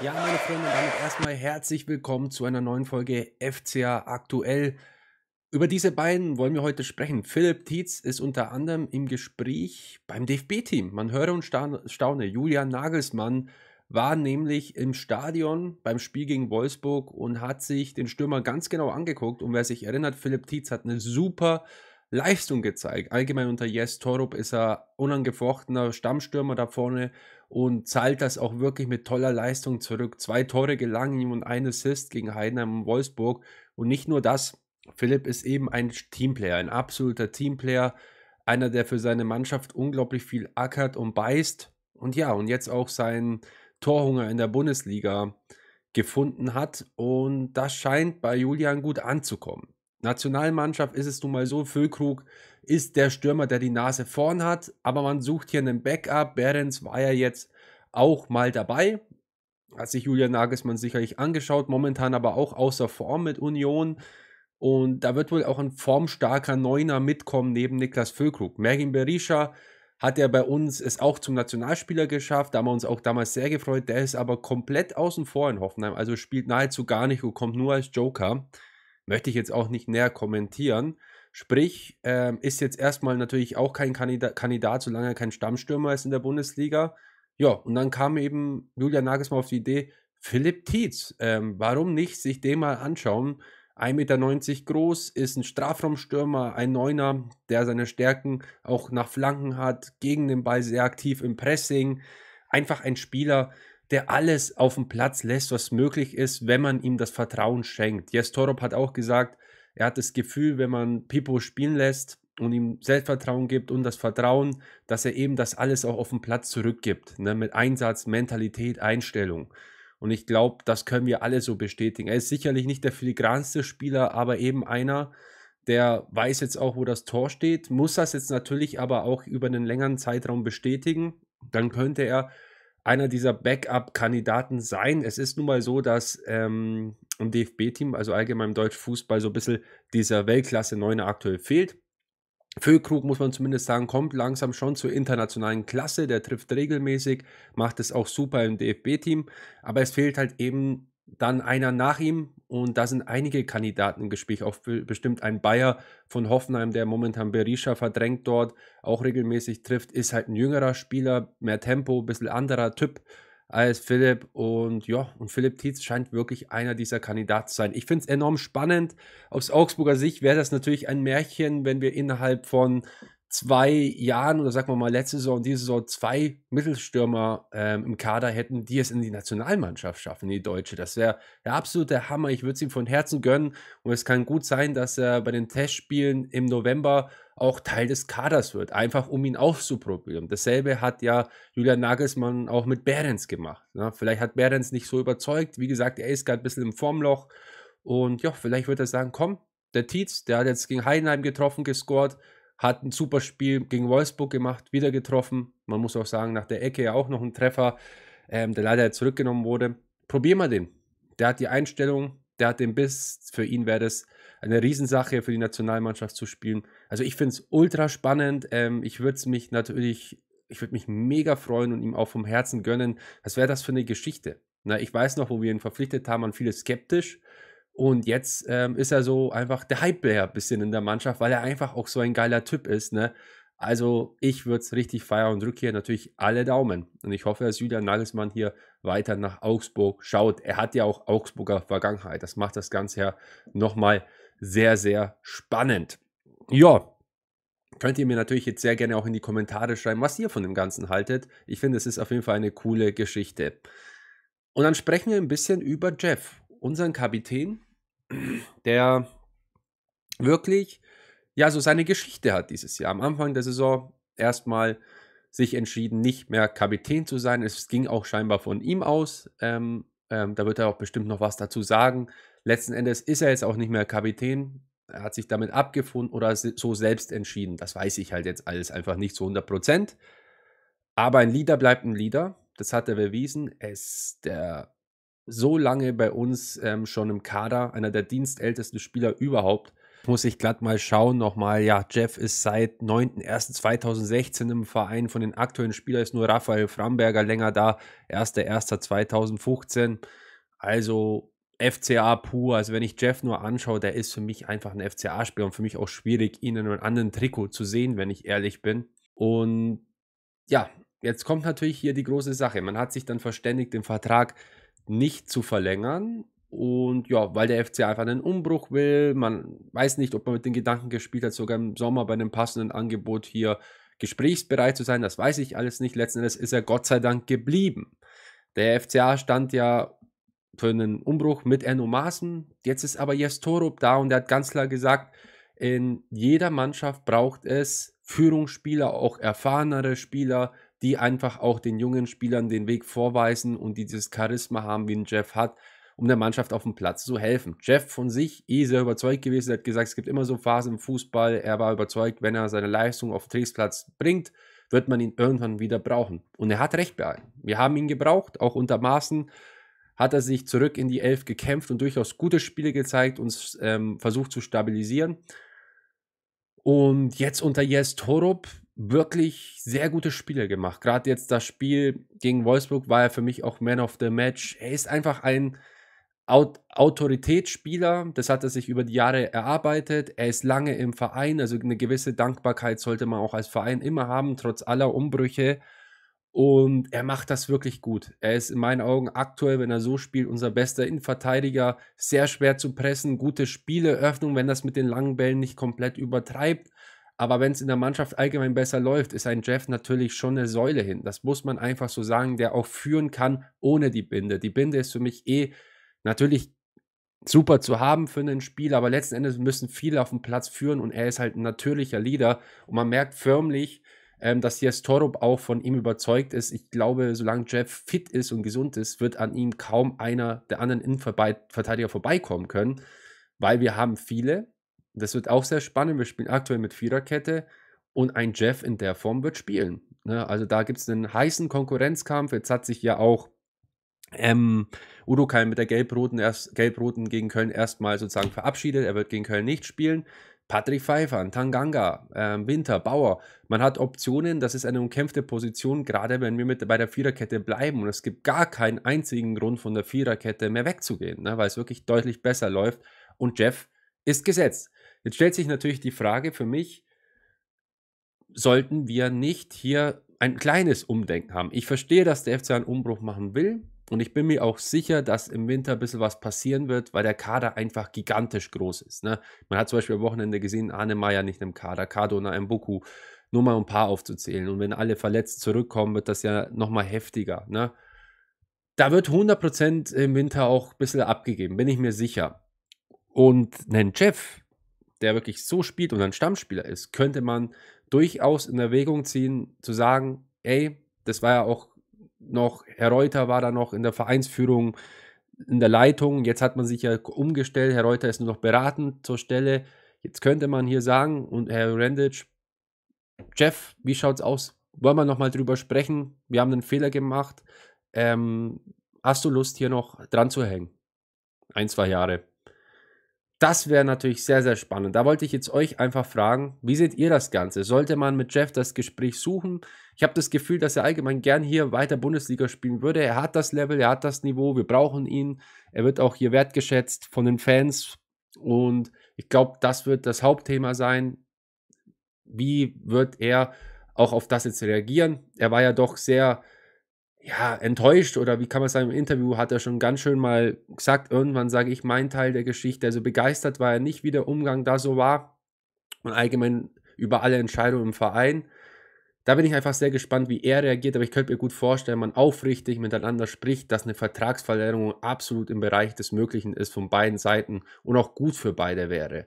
Ja, meine Freunde, damit erstmal herzlich willkommen zu einer neuen Folge FCA aktuell. Über diese beiden wollen wir heute sprechen. Philipp Tietz ist unter anderem im Gespräch beim DFB-Team. Man höre und staune. Julian Nagelsmann war nämlich im Stadion beim Spiel gegen Wolfsburg und hat sich den Stürmer ganz genau angeguckt. Und wer sich erinnert, Philipp Tietz hat eine super Leistung gezeigt. Allgemein unter Jes Torup ist er unangefochtener Stammstürmer da vorne und zahlt das auch wirklich mit toller Leistung zurück. Zwei Tore gelangen ihm und ein Assist gegen Heidenheim und Wolfsburg. Und nicht nur das, Philipp ist eben ein Teamplayer, ein absoluter Teamplayer, einer, der für seine Mannschaft unglaublich viel ackert und beißt. Und ja, und jetzt auch seinen Torhunger in der Bundesliga gefunden hat. Und das scheint bei Julian gut anzukommen. Nationalmannschaft ist es nun mal so, Füllkrug ist der Stürmer, der die Nase vorn hat. Aber man sucht hier einen Backup. Behrens war ja jetzt auch mal dabei. Hat sich Julian Nagelsmann sicherlich angeschaut. Momentan aber auch außer Form mit Union. Und da wird wohl auch ein formstarker Neuner mitkommen neben Niklas Füllkrug. Mergin Berisha hat ja bei uns es auch zum Nationalspieler geschafft. Da haben wir uns auch damals sehr gefreut. Der ist aber komplett außen vor in Hoffenheim. Also spielt nahezu gar nicht und kommt nur als Joker. Möchte ich jetzt auch nicht näher kommentieren. Sprich, äh, ist jetzt erstmal natürlich auch kein Kandidat, Kandidat, solange er kein Stammstürmer ist in der Bundesliga. Ja, und dann kam eben Julian Nagelsmann auf die Idee, Philipp Tietz, äh, warum nicht sich den mal anschauen? 1,90 Meter groß, ist ein Strafraumstürmer, ein Neuner, der seine Stärken auch nach Flanken hat, gegen den Ball sehr aktiv im Pressing. Einfach ein Spieler, der alles auf dem Platz lässt, was möglich ist, wenn man ihm das Vertrauen schenkt. Jes Torop hat auch gesagt, er hat das Gefühl, wenn man Pipo spielen lässt und ihm Selbstvertrauen gibt und das Vertrauen, dass er eben das alles auch auf den Platz zurückgibt. Ne? Mit Einsatz, Mentalität, Einstellung. Und ich glaube, das können wir alle so bestätigen. Er ist sicherlich nicht der filigranste Spieler, aber eben einer, der weiß jetzt auch, wo das Tor steht, muss das jetzt natürlich aber auch über einen längeren Zeitraum bestätigen. Dann könnte er einer dieser Backup-Kandidaten sein. Es ist nun mal so, dass ähm, im DFB-Team, also allgemein im deutschen Fußball, so ein bisschen dieser Weltklasse Neuner aktuell fehlt. Füllkrug, muss man zumindest sagen, kommt langsam schon zur internationalen Klasse. Der trifft regelmäßig, macht es auch super im DFB-Team. Aber es fehlt halt eben dann einer nach ihm und da sind einige Kandidaten im Gespräch, auch bestimmt ein Bayer von Hoffenheim, der momentan Berisha verdrängt dort, auch regelmäßig trifft, ist halt ein jüngerer Spieler, mehr Tempo, ein bisschen anderer Typ als Philipp und ja, und Philipp Tietz scheint wirklich einer dieser Kandidaten zu sein. Ich finde es enorm spannend. Aus Augsburger Sicht wäre das natürlich ein Märchen, wenn wir innerhalb von zwei Jahren oder sagen wir mal letzte Saison diese Saison zwei Mittelstürmer ähm, im Kader hätten, die es in die Nationalmannschaft schaffen, die Deutsche. Das wäre der absolute Hammer. Ich würde es ihm von Herzen gönnen. Und es kann gut sein, dass er bei den Testspielen im November auch Teil des Kaders wird, einfach um ihn auszuprobieren. Dasselbe hat ja Julian Nagelsmann auch mit Behrens gemacht. Ne? Vielleicht hat Behrens nicht so überzeugt. Wie gesagt, er ist gerade ein bisschen im Formloch. Und ja, vielleicht wird er sagen, komm, der Tietz, der hat jetzt gegen Heidenheim getroffen, gescored hat ein super Spiel gegen Wolfsburg gemacht, wieder getroffen. Man muss auch sagen, nach der Ecke ja auch noch ein Treffer, ähm, der leider zurückgenommen wurde. Probier mal den. Der hat die Einstellung, der hat den Biss. Für ihn wäre das eine Riesensache, für die Nationalmannschaft zu spielen. Also ich finde es ultra spannend. Ähm, ich würde mich natürlich, ich würde mich mega freuen und ihm auch vom Herzen gönnen. Was wäre das für eine Geschichte? Na, ich weiß noch, wo wir ihn verpflichtet haben, waren viele skeptisch. Und jetzt ähm, ist er so einfach der Hype-Player ein bisschen in der Mannschaft, weil er einfach auch so ein geiler Typ ist. Ne? Also ich würde es richtig feiern und drücke hier natürlich alle Daumen. Und ich hoffe, dass Julian Nagelsmann hier weiter nach Augsburg schaut. Er hat ja auch Augsburger Vergangenheit. Das macht das Ganze ja nochmal sehr, sehr spannend. Ja, könnt ihr mir natürlich jetzt sehr gerne auch in die Kommentare schreiben, was ihr von dem Ganzen haltet. Ich finde, es ist auf jeden Fall eine coole Geschichte. Und dann sprechen wir ein bisschen über Jeff, unseren Kapitän, der wirklich ja so seine Geschichte hat dieses Jahr. Am Anfang der Saison erstmal sich entschieden, nicht mehr Kapitän zu sein. Es ging auch scheinbar von ihm aus. Ähm, ähm, da wird er auch bestimmt noch was dazu sagen. Letzten Endes ist er jetzt auch nicht mehr Kapitän. Er hat sich damit abgefunden oder so selbst entschieden. Das weiß ich halt jetzt alles einfach nicht zu 100 Prozent. Aber ein Leader bleibt ein Leader. Das hat er bewiesen. Er ist der so lange bei uns ähm, schon im Kader, einer der dienstältesten Spieler überhaupt. Muss ich glatt mal schauen nochmal. Ja, Jeff ist seit 9.01.2016 im Verein. Von den aktuellen Spielern ist nur Raphael Framberger länger da. 1.01.2015. Also FCA pur. Also wenn ich Jeff nur anschaue, der ist für mich einfach ein FCA-Spieler und für mich auch schwierig, ihn in einem anderen Trikot zu sehen, wenn ich ehrlich bin. Und ja, jetzt kommt natürlich hier die große Sache. Man hat sich dann verständigt im Vertrag, nicht zu verlängern. Und ja, weil der FC einfach einen Umbruch will. Man weiß nicht, ob man mit den Gedanken gespielt hat, sogar im Sommer bei einem passenden Angebot hier gesprächsbereit zu sein. Das weiß ich alles nicht. Letzten Endes ist er Gott sei Dank geblieben. Der FCA stand ja für einen Umbruch mit Enno Maaßen. Jetzt ist aber Jes Torup da und er hat ganz klar gesagt, in jeder Mannschaft braucht es Führungsspieler, auch erfahrenere Spieler, die einfach auch den jungen Spielern den Weg vorweisen und die dieses Charisma haben, wie ein Jeff hat, um der Mannschaft auf dem Platz zu helfen. Jeff von sich eh sehr überzeugt gewesen, hat gesagt, es gibt immer so Phasen im Fußball. Er war überzeugt, wenn er seine Leistung auf Trainingsplatz bringt, wird man ihn irgendwann wieder brauchen. Und er hat recht behalten. Wir haben ihn gebraucht, auch unter Maßen hat er sich zurück in die Elf gekämpft und durchaus gute Spiele gezeigt und ähm, versucht zu stabilisieren. Und jetzt unter Jes Torup wirklich sehr gute Spiele gemacht. Gerade jetzt das Spiel gegen Wolfsburg war er für mich auch Man of the Match. Er ist einfach ein Aut Autoritätsspieler. Das hat er sich über die Jahre erarbeitet. Er ist lange im Verein. Also eine gewisse Dankbarkeit sollte man auch als Verein immer haben, trotz aller Umbrüche. Und er macht das wirklich gut. Er ist in meinen Augen aktuell, wenn er so spielt, unser bester Innenverteidiger. Sehr schwer zu pressen, gute Spieleöffnung, wenn das mit den langen Bällen nicht komplett übertreibt. Aber wenn es in der Mannschaft allgemein besser läuft, ist ein Jeff natürlich schon eine Säule hin. Das muss man einfach so sagen, der auch führen kann ohne die Binde. Die Binde ist für mich eh natürlich super zu haben für einen Spieler, aber letzten Endes müssen viele auf dem Platz führen und er ist halt ein natürlicher Leader. Und man merkt förmlich, ähm, dass Jes Torup auch von ihm überzeugt ist. Ich glaube, solange Jeff fit ist und gesund ist, wird an ihm kaum einer der anderen Innenverteidiger vorbeikommen können, weil wir haben viele, das wird auch sehr spannend. Wir spielen aktuell mit Viererkette und ein Jeff in der Form wird spielen. Ne? Also da gibt es einen heißen Konkurrenzkampf. Jetzt hat sich ja auch ähm, Udo Kai mit der Gelb-Roten Gelb gegen Köln erstmal sozusagen verabschiedet. Er wird gegen Köln nicht spielen. Patrick Pfeiffer, Tanganga, äh, Winter, Bauer. Man hat Optionen, das ist eine umkämpfte Position, gerade wenn wir mit bei der Viererkette bleiben. Und es gibt gar keinen einzigen Grund, von der Viererkette mehr wegzugehen, ne, weil es wirklich deutlich besser läuft. Und Jeff ist gesetzt. Jetzt stellt sich natürlich die Frage für mich, sollten wir nicht hier ein kleines Umdenken haben? Ich verstehe, dass der FC einen Umbruch machen will und ich bin mir auch sicher, dass im Winter ein bisschen was passieren wird, weil der Kader einfach gigantisch groß ist. Ne? Man hat zum Beispiel am Wochenende gesehen, Arne Meyer nicht im Kader, Cardona Buku, nur mal ein paar aufzuzählen. Und wenn alle verletzt zurückkommen, wird das ja nochmal heftiger. Ne? Da wird 100% im Winter auch ein bisschen abgegeben, bin ich mir sicher. Und einen Jeff, der wirklich so spielt und ein Stammspieler ist, könnte man durchaus in Erwägung ziehen, zu sagen, ey, das war ja auch noch, Herr Reuter war da noch in der Vereinsführung, in der Leitung, jetzt hat man sich ja umgestellt, Herr Reuter ist nur noch beratend zur Stelle, jetzt könnte man hier sagen, und Herr Rendic, Jeff, wie schaut's aus? Wollen wir nochmal drüber sprechen? Wir haben einen Fehler gemacht. Ähm, hast du Lust, hier noch dran zu hängen? Ein, zwei Jahre. Das wäre natürlich sehr, sehr spannend. Da wollte ich jetzt euch einfach fragen, wie seht ihr das Ganze? Sollte man mit Jeff das Gespräch suchen? Ich habe das Gefühl, dass er allgemein gern hier weiter Bundesliga spielen würde. Er hat das Level, er hat das Niveau, wir brauchen ihn. Er wird auch hier wertgeschätzt von den Fans. Und ich glaube, das wird das Hauptthema sein. Wie wird er auch auf das jetzt reagieren? Er war ja doch sehr ja, enttäuscht oder wie kann man sagen, im Interview hat er schon ganz schön mal gesagt, irgendwann sage ich meinen Teil der Geschichte. Also begeistert war er nicht, wie der Umgang da so war und allgemein über alle Entscheidungen im Verein. Da bin ich einfach sehr gespannt, wie er reagiert, aber ich könnte mir gut vorstellen, wenn man aufrichtig miteinander spricht, dass eine Vertragsverlängerung absolut im Bereich des Möglichen ist von beiden Seiten und auch gut für beide wäre.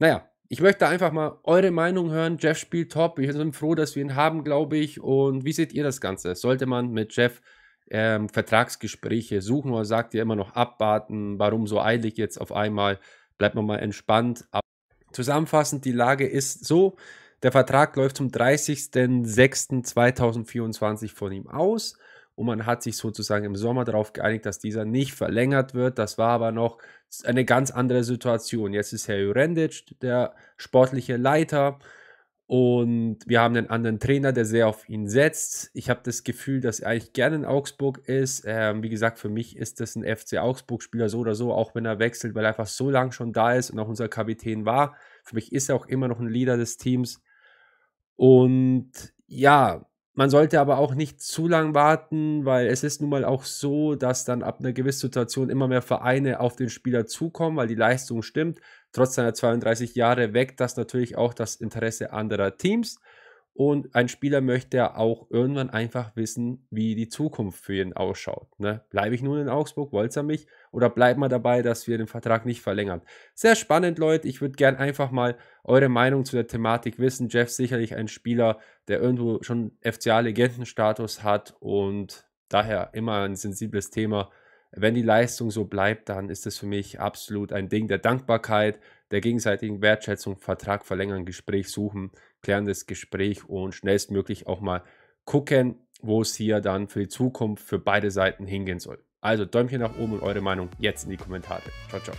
Naja, ich möchte einfach mal eure Meinung hören. Jeff spielt top. Ich bin froh, dass wir ihn haben, glaube ich. Und wie seht ihr das Ganze? Sollte man mit Jeff ähm, Vertragsgespräche suchen oder sagt ihr immer noch abwarten? Warum so eilig jetzt auf einmal? Bleibt man mal entspannt. zusammenfassend, die Lage ist so. Der Vertrag läuft zum 30.06.2024 von ihm aus und man hat sich sozusagen im Sommer darauf geeinigt, dass dieser nicht verlängert wird. Das war aber noch eine ganz andere Situation. Jetzt ist Herr Jurendic der sportliche Leiter und wir haben einen anderen Trainer, der sehr auf ihn setzt. Ich habe das Gefühl, dass er eigentlich gerne in Augsburg ist. Ähm, wie gesagt, für mich ist das ein FC Augsburg-Spieler so oder so, auch wenn er wechselt, weil er einfach so lange schon da ist und auch unser Kapitän war. Für mich ist er auch immer noch ein Leader des Teams. Und ja, man sollte aber auch nicht zu lang warten, weil es ist nun mal auch so, dass dann ab einer gewissen Situation immer mehr Vereine auf den Spieler zukommen, weil die Leistung stimmt. Trotz seiner 32 Jahre weckt das natürlich auch das Interesse anderer Teams. Und ein Spieler möchte ja auch irgendwann einfach wissen, wie die Zukunft für ihn ausschaut. Ne? Bleibe ich nun in Augsburg, wollt ihr mich? Oder bleibt mal dabei, dass wir den Vertrag nicht verlängern? Sehr spannend, Leute. Ich würde gerne einfach mal eure Meinung zu der Thematik wissen. Jeff sicherlich ein Spieler, der irgendwo schon FCA-Legendenstatus hat und daher immer ein sensibles Thema. Wenn die Leistung so bleibt, dann ist das für mich absolut ein Ding der Dankbarkeit, der gegenseitigen Wertschätzung, Vertrag verlängern, Gespräch suchen, klärendes Gespräch und schnellstmöglich auch mal gucken, wo es hier dann für die Zukunft für beide Seiten hingehen soll. Also Däumchen nach oben und eure Meinung jetzt in die Kommentare. Ciao, ciao.